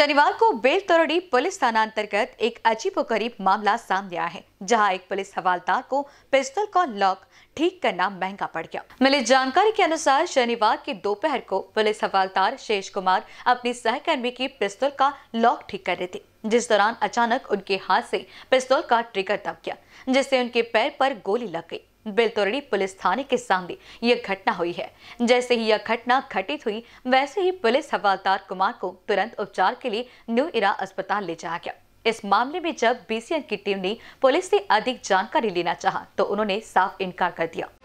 शनिवार को बेलतरड़ी पुलिस थाना अंतर्गत एक अजीबोगरीब मामला सामने आया है जहां एक पुलिस हवालदार को पिस्तौल का लॉक ठीक करना महंगा पड़ गया मिली जानकारी के अनुसार शनिवार की दोपहर को पुलिस हवालदार शेष कुमार अपनी सहकर्मी की पिस्तौल का लॉक ठीक कर रहे थे जिस दौरान अचानक उनके हाथ से पिस्तौल का ट्रिगर दब गया जिससे उनके पैर पर गोली लग गई बेलतोरड़ी पुलिस थाने के सामने यह घटना हुई है जैसे ही यह घटना घटित हुई वैसे ही पुलिस हवालदार कुमार को तुरंत उपचार के लिए न्यू इरा अस्पताल ले जाया गया इस मामले में जब बीसीएन की टीम ने पुलिस से अधिक जानकारी लेना चाहा तो उन्होंने साफ इनकार कर दिया